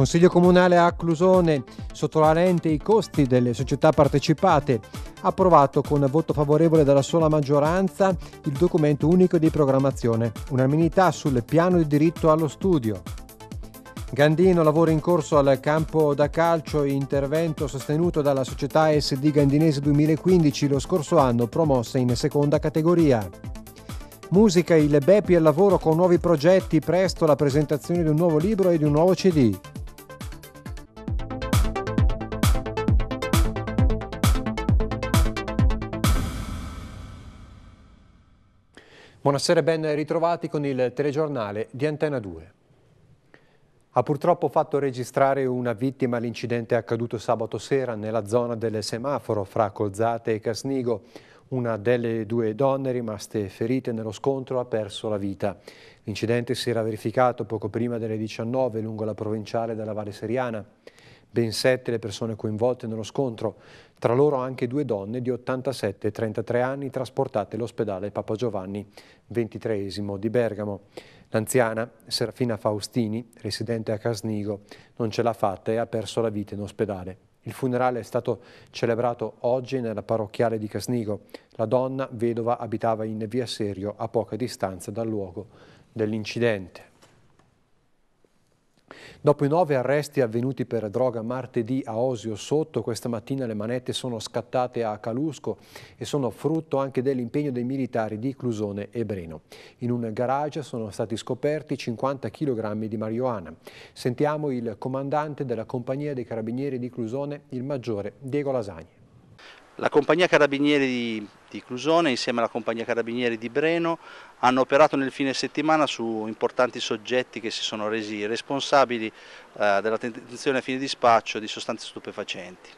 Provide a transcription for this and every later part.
Consiglio Comunale a Clusone, sotto la lente i costi delle società partecipate, ha approvato con voto favorevole dalla sola maggioranza il documento unico di programmazione, un'amenità sul piano di diritto allo studio. Gandino lavoro in corso al campo da calcio, intervento sostenuto dalla società SD Gandinese 2015 lo scorso anno promossa in seconda categoria. Musica, il Bepi al lavoro con nuovi progetti, presto la presentazione di un nuovo libro e di un nuovo CD. Buonasera e ben ritrovati con il telegiornale di Antena 2. Ha purtroppo fatto registrare una vittima l'incidente accaduto sabato sera nella zona del semaforo fra Colzate e Casnigo. Una delle due donne rimaste ferite nello scontro ha perso la vita. L'incidente si era verificato poco prima delle 19 lungo la provinciale della Valle Seriana ben sette le persone coinvolte nello scontro, tra loro anche due donne di 87 e 33 anni trasportate all'ospedale Papa Giovanni XXIII di Bergamo. L'anziana Serafina Faustini, residente a Casnigo, non ce l'ha fatta e ha perso la vita in ospedale. Il funerale è stato celebrato oggi nella parrocchiale di Casnigo. La donna, vedova, abitava in via Serio a poca distanza dal luogo dell'incidente. Dopo i nove arresti avvenuti per droga martedì a Osio Sotto, questa mattina le manette sono scattate a Calusco e sono frutto anche dell'impegno dei militari di Clusone e Breno. In un garage sono stati scoperti 50 kg di marijuana. Sentiamo il comandante della compagnia dei carabinieri di Clusone, il maggiore Diego Lasagna. La compagnia Carabinieri di, di, Clusone insieme alla compagnia Carabinieri di Breno hanno operato nel fine settimana su importanti soggetti che si sono resi responsabili eh, della detenzione a fine dispaccio di sostanze stupefacenti.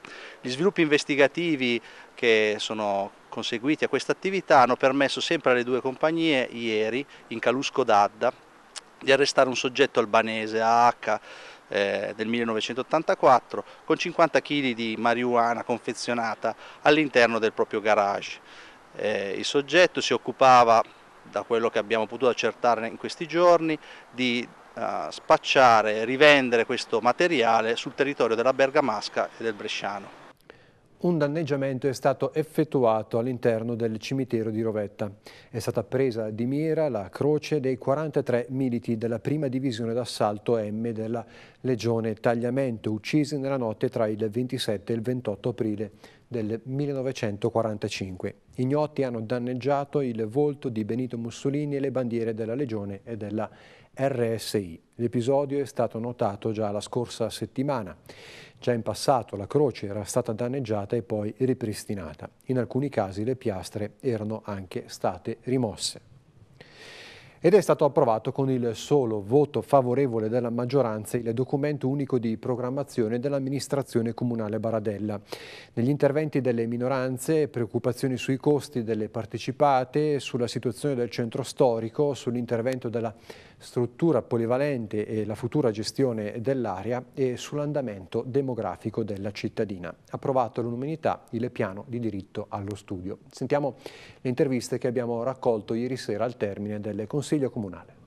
Gli sviluppi investigativi che sono conseguiti a questa attività hanno permesso sempre alle due compagnie ieri in Calusco d'Adda di arrestare un soggetto albanese, AH, eh, del 1984 con 50 kg di marijuana confezionata all'interno del proprio garage. Eh, il soggetto si occupava, da quello che abbiamo potuto accertare in questi giorni, di eh, spacciare e rivendere questo materiale sul territorio della Bergamasca e del Bresciano un danneggiamento è stato effettuato all'interno del cimitero di Rovetta. È stata presa di mira la croce dei 43 militi della prima divisione d'assalto M della legione Tagliamento, uccisi nella notte tra il 27 e il 28 aprile del 1945. Ignoti hanno danneggiato il volto di Benito Mussolini e le bandiere della Legione e della RSI. L'episodio è stato notato già la scorsa settimana. Già in passato la croce era stata danneggiata e poi ripristinata. In alcuni casi le piastre erano anche state rimosse ed è stato approvato con il solo voto favorevole della maggioranza il documento unico di programmazione dell'amministrazione comunale Baradella. Negli interventi delle minoranze, preoccupazioni sui costi delle partecipate, sulla situazione del centro storico, sull'intervento della struttura polivalente e la futura gestione dell'area e sull'andamento demografico della cittadina. Approvato all'unanimità il piano di diritto allo studio. Sentiamo le interviste che abbiamo raccolto ieri sera al termine delle considerazioni Consiglio Comunale.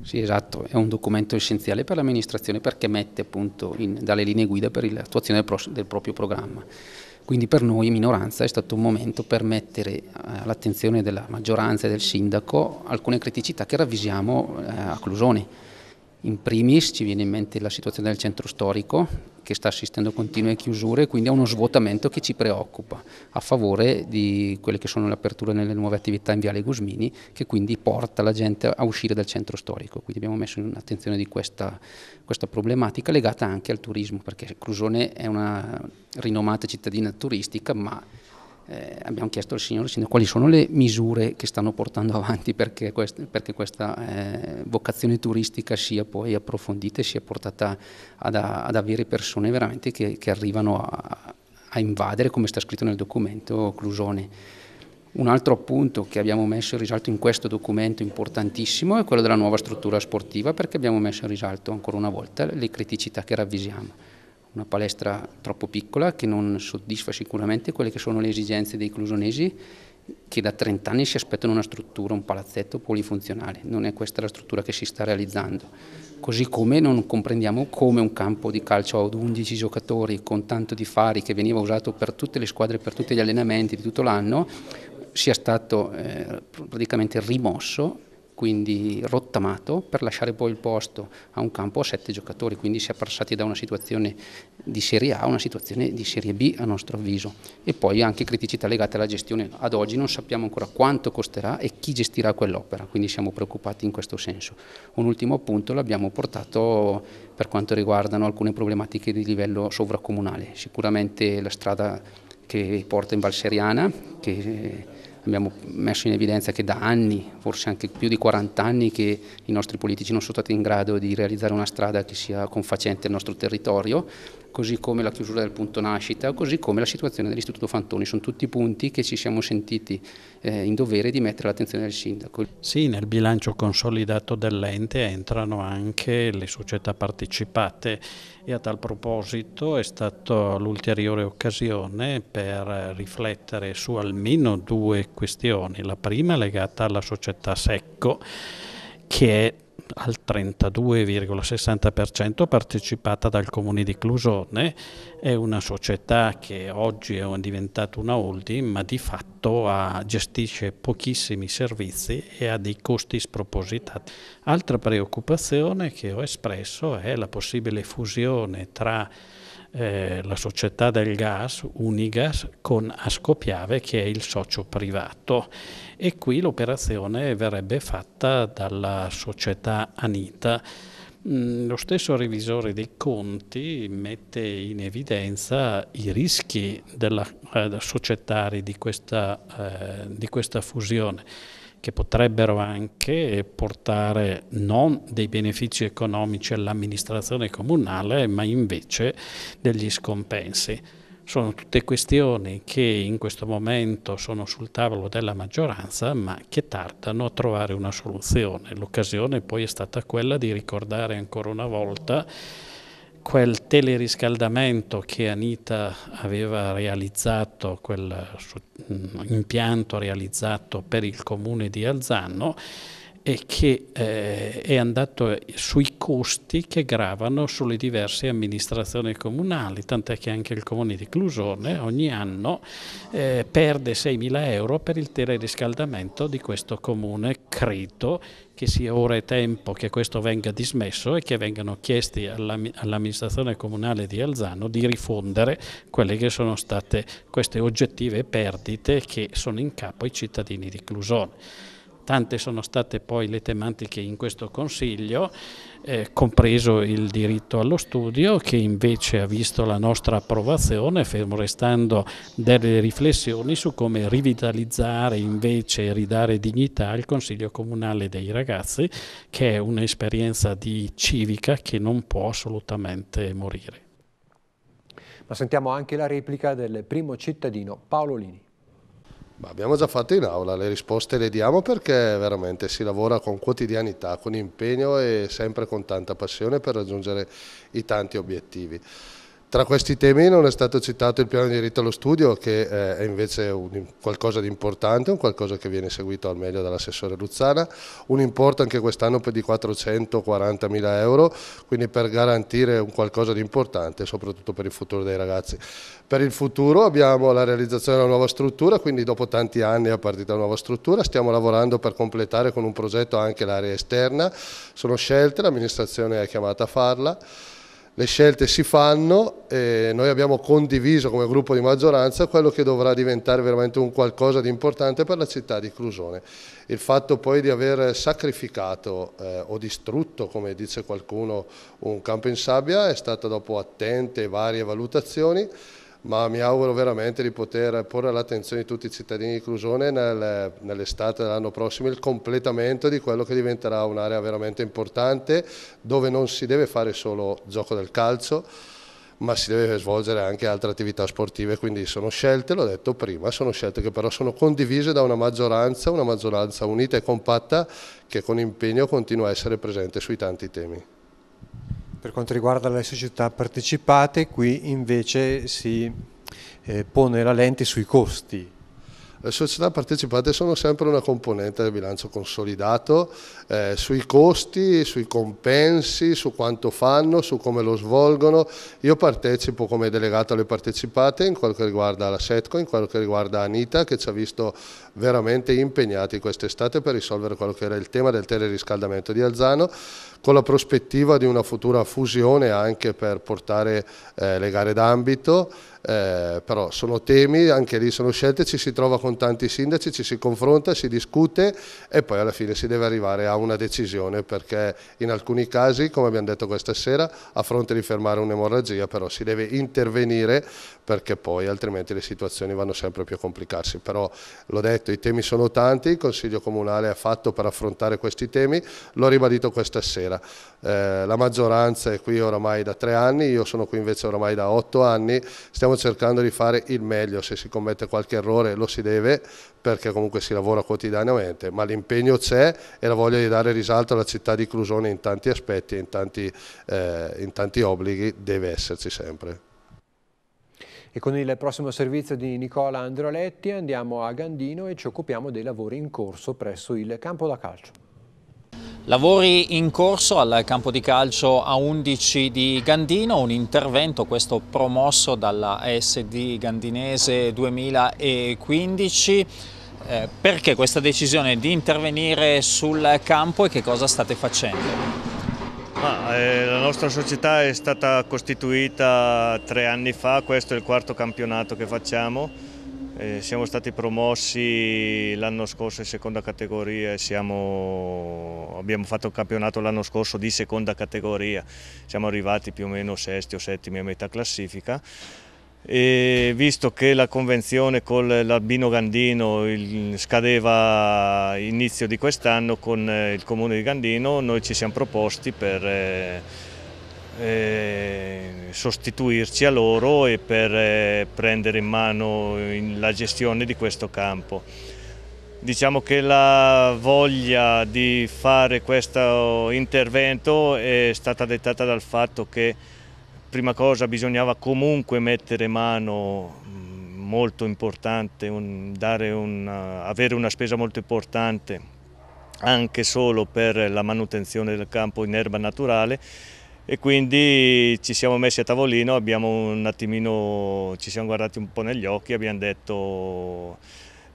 Sì, esatto, è un documento essenziale per l'amministrazione perché mette appunto in, dalle linee guida per l'attuazione del, del proprio programma. Quindi per noi, minoranza, è stato un momento per mettere eh, all'attenzione della maggioranza e del sindaco alcune criticità che ravvisiamo eh, a Clusone in primis ci viene in mente la situazione del centro storico che sta assistendo a continue chiusure e quindi a uno svuotamento che ci preoccupa a favore di quelle che sono le aperture nelle nuove attività in Viale Gusmini che quindi porta la gente a uscire dal centro storico. Quindi abbiamo messo in attenzione di questa, questa problematica legata anche al turismo perché Crusone è una rinomata cittadina turistica ma eh, abbiamo chiesto al signore, signore, quali sono le misure che stanno portando avanti perché, quest perché questa eh, vocazione turistica sia poi approfondita e sia portata ad, ad avere persone veramente che, che arrivano a, a, invadere, come sta scritto nel documento, Clusone. Un altro punto che abbiamo messo in risalto in questo documento importantissimo è quello della nuova struttura sportiva perché abbiamo messo in risalto ancora una volta le criticità che ravvisiamo una palestra troppo piccola che non soddisfa sicuramente quelle che sono le esigenze dei clusonesi che da 30 anni si aspettano una struttura, un palazzetto polifunzionale, non è questa la struttura che si sta realizzando. Così come non comprendiamo come un campo di calcio ad 11 giocatori con tanto di fari che veniva usato per tutte le squadre, per tutti gli allenamenti di tutto l'anno, sia stato eh, praticamente rimosso quindi rottamato, per lasciare poi il posto a un campo a sette giocatori, quindi si è passati da una situazione di Serie A a una situazione di Serie B a nostro avviso e poi anche criticità legate alla gestione, ad oggi non sappiamo ancora quanto costerà e chi gestirà quell'opera, quindi siamo preoccupati in questo senso. Un ultimo appunto l'abbiamo portato per quanto riguardano alcune problematiche di livello sovracomunale, sicuramente la strada che porta in Valseriana, che Abbiamo messo in evidenza che da anni, forse anche più di 40 anni, che i nostri politici non sono stati in grado di realizzare una strada che sia confacente al nostro territorio così come la chiusura del punto nascita, così come la situazione dell'Istituto Fantoni. Sono tutti punti che ci siamo sentiti eh, in dovere di mettere all'attenzione del sindaco. Sì, nel bilancio consolidato dell'ente entrano anche le società partecipate e a tal proposito è stata l'ulteriore occasione per riflettere su almeno due questioni. La prima legata alla società Secco che è al 32,60% partecipata dal comune di Clusone, è una società che oggi è diventata una holding ma di fatto ha, gestisce pochissimi servizi e ha dei costi spropositati. Altra preoccupazione che ho espresso è la possibile fusione tra eh, la società del gas Unigas con Ascopiave che è il socio privato e qui l'operazione verrebbe fatta dalla società Anita. Mm, lo stesso revisore dei conti mette in evidenza i rischi della, eh, societari di questa, eh, di questa fusione che potrebbero anche portare non dei benefici economici all'amministrazione comunale, ma invece degli scompensi. Sono tutte questioni che in questo momento sono sul tavolo della maggioranza, ma che tardano a trovare una soluzione. L'occasione poi è stata quella di ricordare ancora una volta quel teleriscaldamento che Anita aveva realizzato, quel mm, impianto realizzato per il comune di Alzano e che eh, è andato sui costi che gravano sulle diverse amministrazioni comunali, tant'è che anche il comune di Clusone ogni anno eh, perde 6.000 euro per il teleriscaldamento di questo comune, credo che sia ora e tempo che questo venga dismesso e che vengano chiesti all'amministrazione comunale di Alzano di rifondere quelle che sono state queste oggettive perdite che sono in capo ai cittadini di Clusone. Tante sono state poi le tematiche in questo Consiglio, eh, compreso il diritto allo studio, che invece ha visto la nostra approvazione, fermo restando delle riflessioni su come rivitalizzare invece e ridare dignità al Consiglio Comunale dei Ragazzi, che è un'esperienza di civica che non può assolutamente morire. Ma sentiamo anche la replica del primo cittadino Paolo Lini. Ma abbiamo già fatto in aula, le risposte le diamo perché veramente si lavora con quotidianità, con impegno e sempre con tanta passione per raggiungere i tanti obiettivi. Tra questi temi non è stato citato il piano di diritto allo studio che eh, è invece un, qualcosa di importante, un qualcosa che viene seguito al meglio dall'assessore Luzzana, un importo anche quest'anno di 440 mila euro, quindi per garantire un qualcosa di importante soprattutto per il futuro dei ragazzi. Per il futuro abbiamo la realizzazione della nuova struttura, quindi dopo tanti anni è partita la nuova struttura, stiamo lavorando per completare con un progetto anche l'area esterna, sono scelte, l'amministrazione è chiamata a farla le scelte si fanno e noi abbiamo condiviso come gruppo di maggioranza quello che dovrà diventare veramente un qualcosa di importante per la città di Clusone. Il fatto poi di aver sacrificato eh, o distrutto, come dice qualcuno, un campo in sabbia è stato dopo attente varie valutazioni ma mi auguro veramente di poter porre all'attenzione di tutti i cittadini di Clusone nel, nell'estate dell'anno prossimo il completamento di quello che diventerà un'area veramente importante dove non si deve fare solo gioco del calcio ma si deve svolgere anche altre attività sportive, quindi sono scelte, l'ho detto prima, sono scelte che però sono condivise da una maggioranza, una maggioranza unita e compatta che con impegno continua a essere presente sui tanti temi. Per quanto riguarda le società partecipate, qui invece si eh, pone la lente sui costi. Le società partecipate sono sempre una componente del bilancio consolidato, eh, sui costi, sui compensi, su quanto fanno, su come lo svolgono. Io partecipo come delegato alle partecipate in quello che riguarda la Setco, in quello che riguarda Anita che ci ha visto veramente impegnati quest'estate per risolvere quello che era il tema del teleriscaldamento di Alzano con la prospettiva di una futura fusione anche per portare eh, le gare d'ambito eh, però sono temi, anche lì sono scelte, ci si trova con tanti sindaci, ci si confronta, si discute e poi alla fine si deve arrivare a una decisione perché in alcuni casi, come abbiamo detto questa sera, a fronte di fermare un'emorragia però si deve intervenire perché poi altrimenti le situazioni vanno sempre più a complicarsi, però l'ho detto i temi sono tanti, il Consiglio Comunale ha fatto per affrontare questi temi, l'ho ribadito questa sera, eh, la maggioranza è qui oramai da tre anni, io sono qui invece oramai da otto anni, stiamo cercando di fare il meglio, se si commette qualche errore lo si deve perché comunque si lavora quotidianamente, ma l'impegno c'è e la voglia di dare risalto alla città di Clusone in tanti aspetti e in eh, in tanti obblighi deve esserci sempre. E con il prossimo servizio di Nicola Androletti andiamo a Gandino e ci occupiamo dei lavori in corso presso il campo da calcio. Lavori in corso al campo di calcio A11 di Gandino, un intervento questo promosso dalla SD Gandinese 2015. Eh, perché questa decisione di intervenire sul campo e che cosa state facendo? Ah, eh, la nostra società è stata costituita tre anni fa, questo è il quarto campionato che facciamo eh, siamo stati promossi l'anno scorso in seconda categoria e siamo, abbiamo fatto il campionato l'anno scorso di seconda categoria, siamo arrivati più o meno sesti o settimi a metà classifica. E visto che la convenzione con l'Albino Gandino scadeva inizio di quest'anno con eh, il comune di Gandino, noi ci siamo proposti per... Eh, eh, sostituirci a loro e per eh, prendere in mano la gestione di questo campo. Diciamo che la voglia di fare questo intervento è stata dettata dal fatto che prima cosa bisognava comunque mettere mano mm, molto importante, un, una, avere una spesa molto importante anche solo per la manutenzione del campo in erba naturale e quindi ci siamo messi a tavolino, attimino, ci siamo guardati un po' negli occhi, abbiamo detto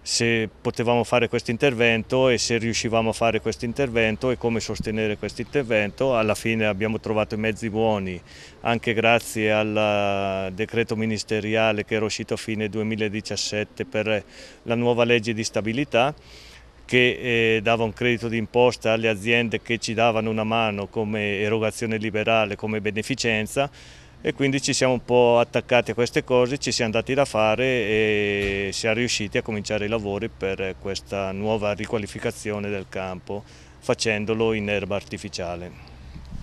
se potevamo fare questo intervento e se riuscivamo a fare questo intervento e come sostenere questo intervento. Alla fine abbiamo trovato i mezzi buoni anche grazie al decreto ministeriale che era uscito a fine 2017 per la nuova legge di stabilità che eh, dava un credito d'imposta alle aziende che ci davano una mano come erogazione liberale, come beneficenza e quindi ci siamo un po' attaccati a queste cose, ci siamo dati da fare e siamo riusciti a cominciare i lavori per questa nuova riqualificazione del campo facendolo in erba artificiale.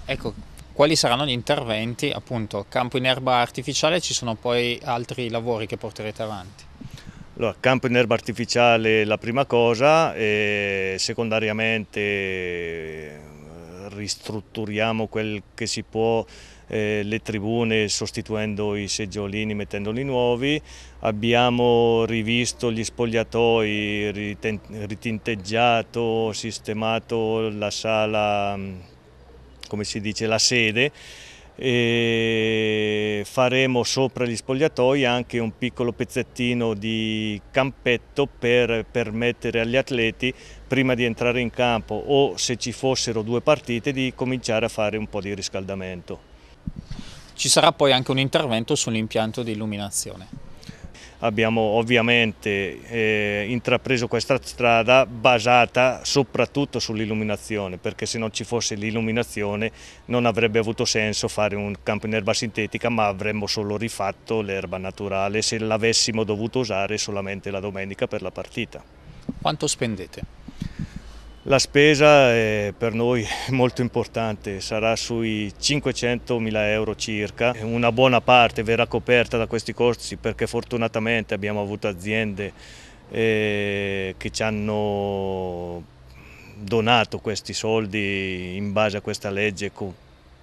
Ecco, quali saranno gli interventi? Appunto, campo in erba artificiale, ci sono poi altri lavori che porterete avanti? Allora, campo in erba artificiale la prima cosa e secondariamente eh, ristrutturiamo quel che si può eh, le tribune sostituendo i seggiolini mettendoli nuovi, abbiamo rivisto gli spogliatoi, ritinteggiato, sistemato la sala, mm, come si dice, la sede e faremo sopra gli spogliatoi anche un piccolo pezzettino di campetto per permettere agli atleti prima di entrare in campo o se ci fossero due partite di cominciare a fare un po' di riscaldamento. Ci sarà poi anche un intervento sull'impianto di illuminazione abbiamo ovviamente eh, intrapreso questa strada basata soprattutto sull'illuminazione perché se non ci fosse l'illuminazione non avrebbe avuto senso fare un campo in erba sintetica ma avremmo solo rifatto l'erba naturale se l'avessimo dovuto usare solamente la domenica per la partita. Quanto spendete? La spesa è per noi molto importante, sarà sui 500 mila euro circa. Una buona parte verrà coperta da questi costi perché fortunatamente abbiamo avuto aziende eh, che ci hanno donato questi soldi in base a questa legge,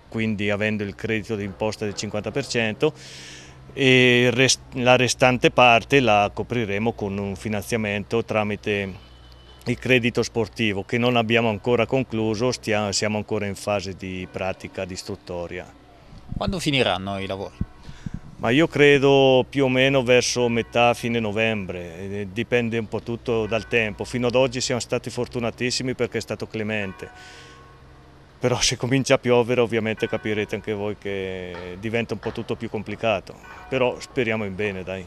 quindi avendo il credito d'imposta del 50% e la restante parte la copriremo con un finanziamento tramite il credito sportivo che non abbiamo ancora concluso, stiamo, siamo ancora in fase di pratica, di istruttoria. Quando finiranno i lavori? Ma io credo più o meno verso metà, fine novembre, dipende un po' tutto dal tempo. Fino ad oggi siamo stati fortunatissimi perché è stato clemente, però se comincia a piovere ovviamente capirete anche voi che diventa un po' tutto più complicato, però speriamo in bene dai.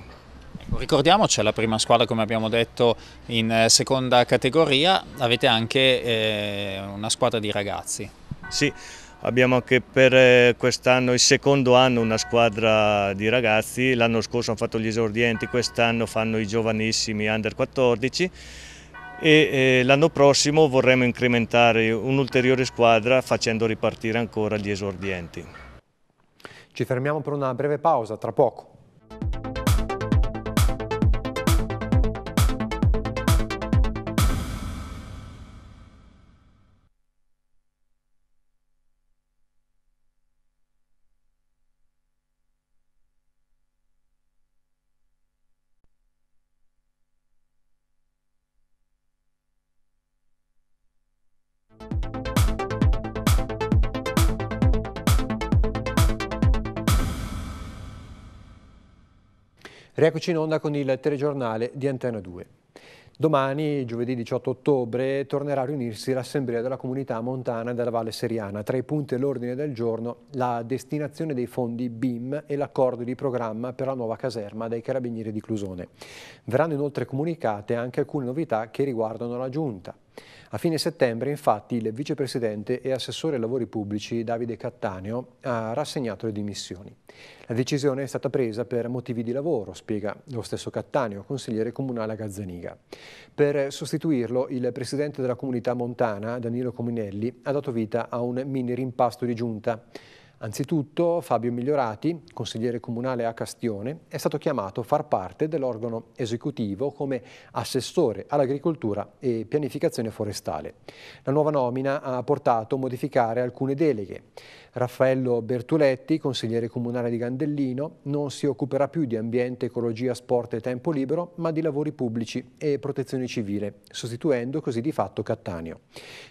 Ricordiamoci, la prima squadra come abbiamo detto in eh, seconda categoria, avete anche eh, una squadra di ragazzi. Sì, abbiamo anche per eh, quest'anno, il secondo anno, una squadra di ragazzi, l'anno scorso hanno fatto gli esordienti, quest'anno fanno i giovanissimi under 14 e eh, l'anno prossimo vorremmo incrementare un'ulteriore squadra facendo ripartire ancora gli esordienti. Ci fermiamo per una breve pausa, tra poco. Rieccoci in onda con il telegiornale di Antena 2. Domani, giovedì 18 ottobre, tornerà a riunirsi l'Assemblea della Comunità Montana della Valle Seriana. Tra i punti dell'ordine del giorno, la destinazione dei fondi BIM e l'accordo di programma per la nuova caserma dei Carabinieri di Clusone. Verranno inoltre comunicate anche alcune novità che riguardano la Giunta. A fine settembre, infatti, il vicepresidente e assessore ai lavori pubblici Davide Cattaneo ha rassegnato le dimissioni. La decisione è stata presa per motivi di lavoro, spiega lo stesso Cattaneo, consigliere comunale a Gazzaniga. Per sostituirlo, il presidente della comunità montana, Danilo Cominelli, ha dato vita a un mini rimpasto di giunta. Anzitutto Fabio Migliorati, consigliere comunale a Castione, è stato chiamato a far parte dell'organo esecutivo come assessore all'agricoltura e pianificazione forestale. La nuova nomina ha portato a modificare alcune deleghe. Raffaello Bertuletti, consigliere comunale di Gandellino, non si occuperà più di ambiente, ecologia, sport e tempo libero, ma di lavori pubblici e protezione civile, sostituendo così di fatto Cattaneo.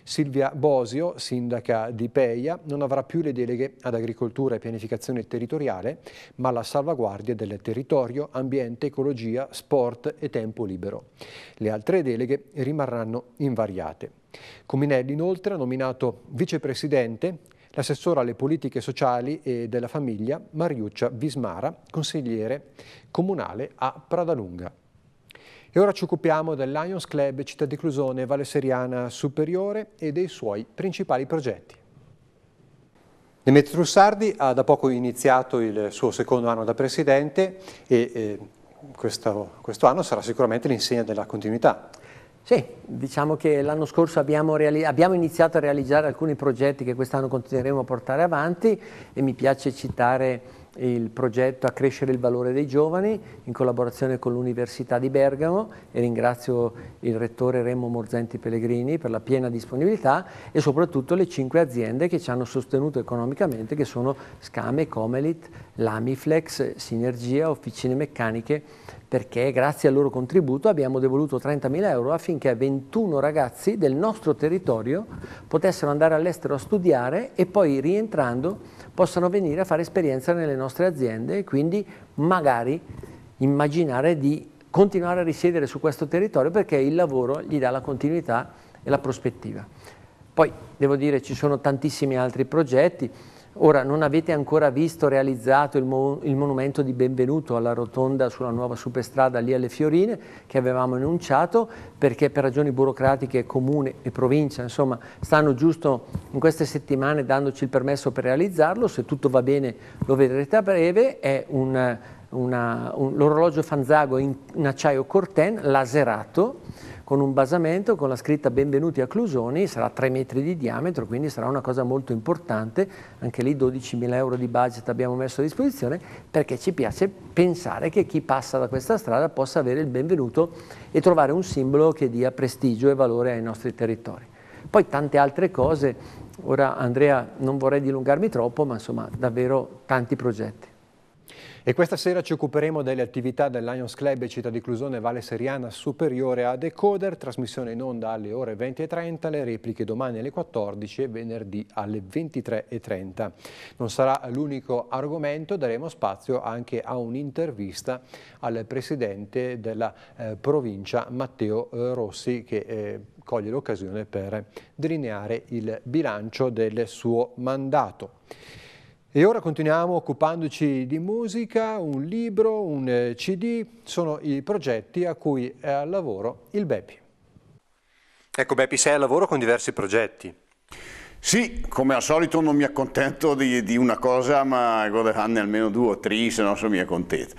Silvia Bosio, sindaca di Peia, non avrà più le deleghe ad l'agricoltura e pianificazione territoriale, ma alla salvaguardia del territorio, ambiente, ecologia, sport e tempo libero. Le altre deleghe rimarranno invariate. Cominelli inoltre ha nominato vicepresidente l'assessore alle politiche sociali e della famiglia Mariuccia Vismara, consigliere comunale a Pradalunga. E ora ci occupiamo del Lions Club Città di Clusone Valle Seriana Superiore e dei suoi principali progetti. Demetrio Trussardi ha da poco iniziato il suo secondo anno da presidente e eh, questo, questo anno sarà sicuramente l'insegna della continuità. Sì, diciamo che l'anno scorso abbiamo, abbiamo, iniziato a realizzare alcuni progetti che quest'anno continueremo a portare avanti e mi piace citare il progetto a crescere il valore dei giovani in collaborazione con l'Università di Bergamo e ringrazio il Rettore Remo Morzenti Pellegrini per la piena disponibilità e soprattutto le cinque aziende che ci hanno sostenuto economicamente che sono Scame, Comelit, Lamiflex, Sinergia, Officine Meccaniche perché grazie al loro contributo abbiamo devoluto 30.000 euro affinché 21 ragazzi del nostro territorio potessero andare all'estero a studiare e poi rientrando possano venire a fare esperienza nelle nostre aziende e quindi magari immaginare di continuare a risiedere su questo territorio perché il lavoro gli dà la continuità e la prospettiva. Poi devo dire ci sono tantissimi altri progetti, Ora, non avete ancora visto realizzato il, mo il, monumento di benvenuto alla rotonda sulla nuova superstrada lì alle Fiorine che avevamo annunciato perché per ragioni burocratiche comune e provincia insomma stanno giusto in queste settimane dandoci il permesso per realizzarlo, se tutto va bene lo vedrete a breve, è un l'orologio Fanzago in, in acciaio Corten laserato con un basamento con la scritta Benvenuti a Clusoni, sarà 3 metri di diametro, quindi sarà una cosa molto importante, anche lì 12.000 euro di budget abbiamo messo a disposizione perché ci piace pensare che chi passa da questa strada possa avere il benvenuto e trovare un simbolo che dia prestigio e valore ai nostri territori. Poi tante altre cose, ora Andrea non vorrei dilungarmi troppo, ma insomma davvero tanti progetti. E questa sera ci occuperemo delle attività del Lions Club Città di Clusone Valle Seriana Superiore a Decoder, trasmissione in onda alle ore 20.30, le repliche domani alle 14 e venerdì alle 23.30. Non sarà l'unico argomento, daremo spazio anche a un'intervista al Presidente della eh, provincia Matteo eh, Rossi che eh, coglie l'occasione per delineare il bilancio del suo mandato. E ora continuiamo occupandoci di musica, un libro, un eh, CD, sono i progetti a cui è al lavoro il Beppi. Ecco Beppi, sei al lavoro con diversi progetti. Sì, come al solito non mi accontento di, di una cosa, ma goderanne almeno due o tre, se no sono mi accontento.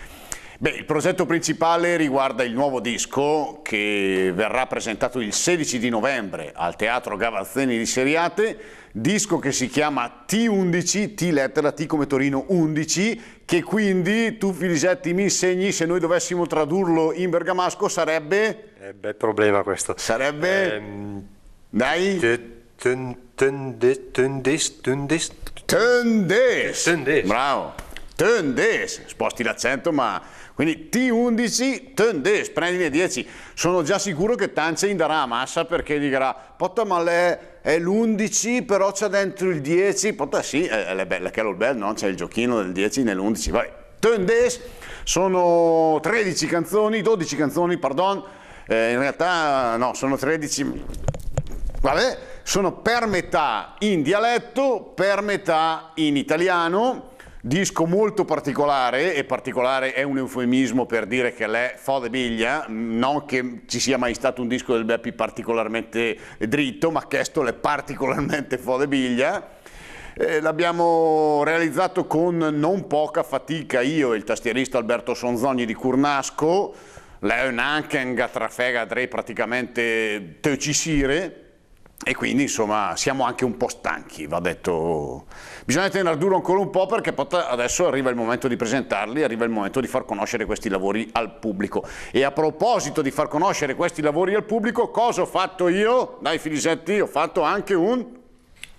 Beh, il progetto principale riguarda il nuovo disco che verrà presentato il 16 di novembre al Teatro Gavazzeni di Seriate, disco che si chiama T11, T lettera T come Torino 11, che quindi tu Filisetti mi insegni se noi dovessimo tradurlo in bergamasco sarebbe... Eh, bel problema questo. Sarebbe... Ehm... Dai... tundis, tundis... Tundis! Tundis! Bravo! Tendes, sposti l'accento ma... Quindi T11, Tendes, prendi le 10. Sono già sicuro che Tance darà la massa perché dirà Potta ma le, è l'11 però c'è dentro il 10. Potta sì, è, è bella Carol Bell, no? C'è il giochino del 10 nell'11. vai, Tendes sono 13 canzoni, 12 canzoni, pardon. Eh, in realtà no, sono 13... Vabbè, sono per metà in dialetto, per metà in italiano disco molto particolare e particolare è un eufemismo per dire che l'è fo de biglia, non che ci sia mai stato un disco del Beppi particolarmente dritto, ma questo l'è particolarmente fo de biglia. Eh, l'abbiamo realizzato con non poca fatica io e il tastierista Alberto Sonzogni di Curnasco, Leon un anche un gatrafega praticamente teucisire, e quindi insomma siamo anche un po' stanchi, va detto. Bisogna tenere duro ancora un po' perché adesso arriva il momento di presentarli, arriva il momento di far conoscere questi lavori al pubblico. E a proposito di far conoscere questi lavori al pubblico, cosa ho fatto io? Dai Filisetti, ho fatto anche un...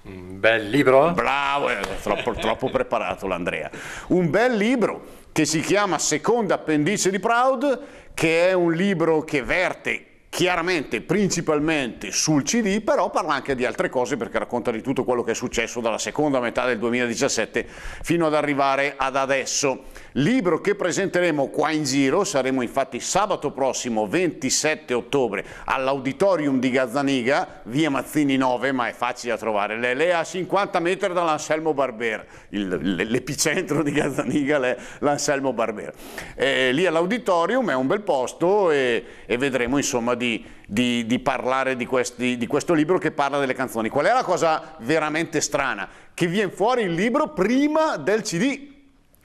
Un bel libro? Bravo, eh, troppo, troppo preparato l'Andrea. Un bel libro che si chiama Seconda Appendice di Proud, che è un libro che verte chiaramente principalmente sul CD, però parla anche di altre cose perché racconta di tutto quello che è successo dalla seconda metà del 2017 fino ad arrivare ad adesso. Libro che presenteremo qua in giro, saremo infatti sabato prossimo 27 ottobre all'auditorium di Gazzaniga, via Mazzini 9, ma è facile da trovare, è a 50 metri dall'Anselmo Barber, l'epicentro di Gazzaniga è l'Anselmo Barber. Eh, lì all'auditorium è un bel posto e, e vedremo insomma di, di, di parlare di, questi, di questo libro che parla delle canzoni. Qual è la cosa veramente strana? Che viene fuori il libro prima del CD.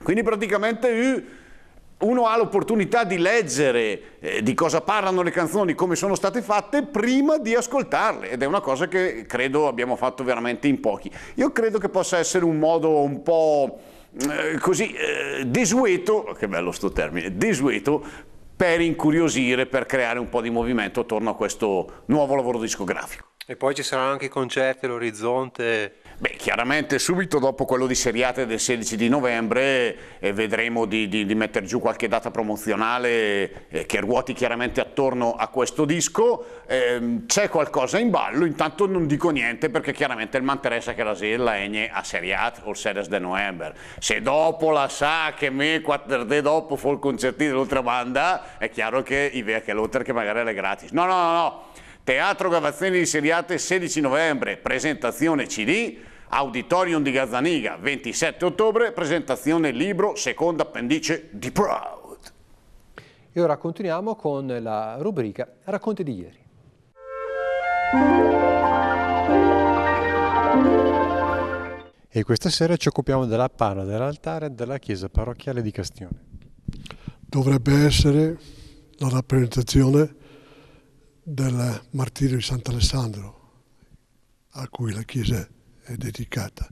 Quindi praticamente uno ha l'opportunità di leggere eh, di cosa parlano le canzoni, come sono state fatte, prima di ascoltarle ed è una cosa che credo abbiamo fatto veramente in pochi. Io credo che possa essere un modo un po' eh, così eh, desueto, che bello sto termine, desueto per incuriosire, per creare un po' di movimento attorno a questo nuovo lavoro discografico. E poi ci saranno anche i concerti all'orizzonte. Beh, chiaramente subito dopo quello di Seriate del 16 di novembre eh, vedremo di, di, di mettere giù qualche data promozionale eh, che ruoti chiaramente attorno a questo disco. Eh, c'è qualcosa in ballo, intanto non dico niente perché chiaramente il m'interessa che la sella egne a Seriate o il 16 di novembre. Se dopo la sa che me quattro de dopo fu il concertino dell'ultramanda, è chiaro che i vecchi l'Otter che magari è gratis. No, no, no, no Teatro Gavazzini di Seriate 16 novembre, presentazione CD, Auditorium di Gazzaniga 27 ottobre, presentazione libro Seconda Appendice di Proud. E ora continuiamo con la rubrica Racconti di ieri. E questa sera ci occupiamo della pala dell'altare della chiesa parrocchiale di Castione. Dovrebbe essere la rappresentazione del martirio di Sant'Alessandro, a cui la Chiesa è dedicata,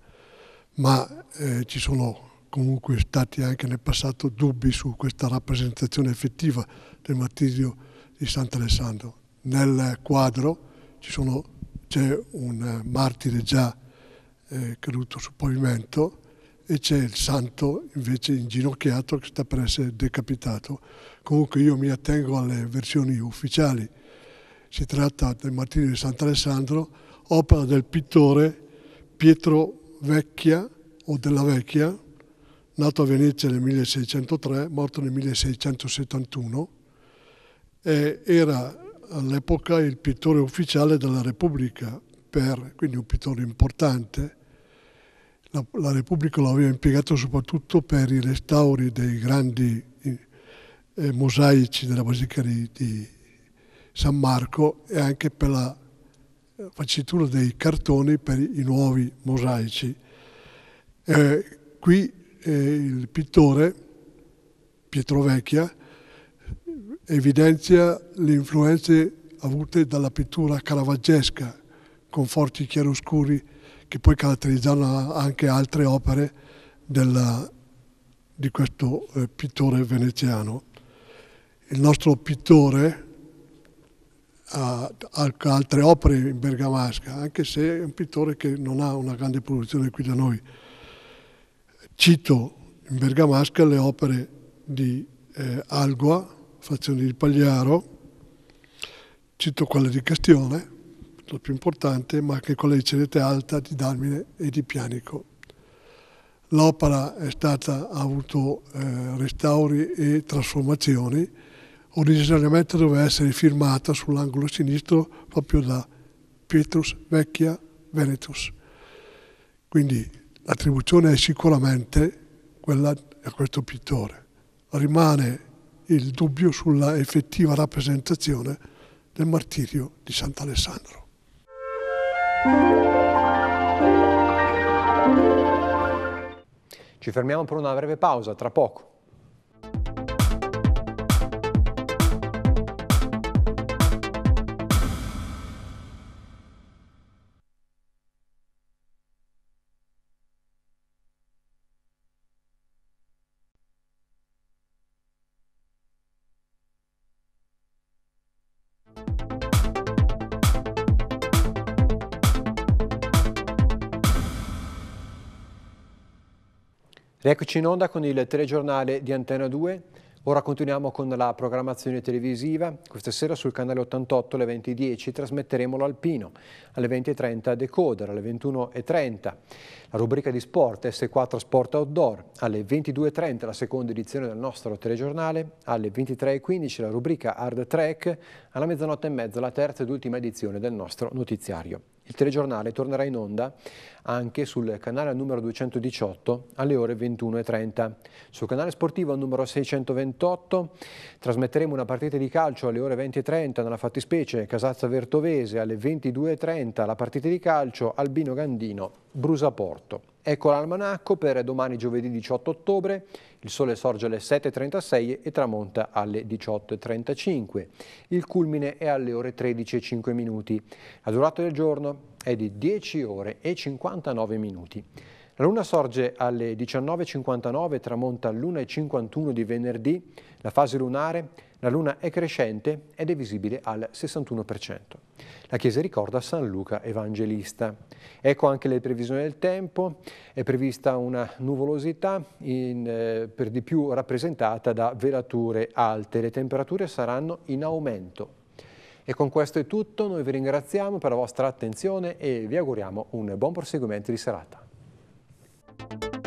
ma eh, ci sono comunque stati anche nel passato dubbi su questa rappresentazione effettiva del martirio di Sant'Alessandro. Nel quadro c'è un martire già eh, caduto sul pavimento e c'è il santo invece inginocchiato che sta per essere decapitato. Comunque io mi attengo alle versioni ufficiali si tratta del Martirio di Sant'Alessandro, opera del pittore Pietro Vecchia o della Vecchia, nato a Venezia nel 1603, morto nel 1671, era all'epoca il pittore ufficiale della Repubblica, per, quindi un pittore importante. La, la Repubblica lo aveva impiegato soprattutto per i restauri dei grandi eh, mosaici della Basilica di, di San Marco e anche per la facitura dei cartoni per i nuovi mosaici. Eh, qui eh, il pittore Pietro Vecchia evidenzia le influenze avute dalla pittura caravaggesca con forti chiaroscuri che poi caratterizzano anche altre opere della, di questo eh, pittore veneziano. Il nostro pittore a, altre opere in bergamasca, anche se è un pittore che non ha una grande produzione qui da noi. Cito in bergamasca le opere di eh, Algua, Fazioni di Pagliaro, cito quelle di Castione, la più importante, ma anche quella di Cenete Alta, di Dalmine e di Pianico. L'opera ha avuto eh, restauri e trasformazioni, originariamente doveva essere firmata sull'angolo sinistro proprio da Pietrus Vecchia Venetus. Quindi l'attribuzione è sicuramente quella a questo pittore. Rimane il dubbio sulla effettiva rappresentazione del martirio di Sant'Alessandro. Ci fermiamo per una breve pausa, tra poco. Rieccoci in onda con il telegiornale di Antena 2. Ora continuiamo con la programmazione televisiva. Questa sera sul canale 88 alle 20.10 trasmetteremo l'Alpino, alle 20.30 Decoder, alle 21.30 la rubrica di sport S4 Sport Outdoor, alle 22.30 la seconda edizione del nostro telegiornale, alle 23.15 la rubrica Hard Track, alla mezzanotte e mezza la terza ed ultima edizione del nostro notiziario. Il telegiornale tornerà in onda anche sul canale numero 218 alle ore 21.30. Sul canale sportivo numero 628 trasmetteremo una partita di calcio alle ore 20.30 nella fattispecie Casazza Vertovese, alle 22.30 la partita di calcio Albino Gandino Brusaporto. Ecco l'almanacco per domani giovedì 18 ottobre, il sole sorge alle 7.36 e tramonta alle 18.35. Il culmine è alle ore 13.05 minuti. La durata del giorno è di 10 ore e 59 minuti. La luna sorge alle 19.59, e tramonta all'1.51 di venerdì, la fase lunare la luna è crescente ed è visibile al 61%. La chiesa ricorda San Luca Evangelista. Ecco anche le previsioni del tempo. È prevista una nuvolosità in, eh, per di più rappresentata da velature alte. Le temperature saranno in aumento. E con questo è tutto, noi vi ringraziamo per la vostra attenzione e vi auguriamo un buon proseguimento di serata.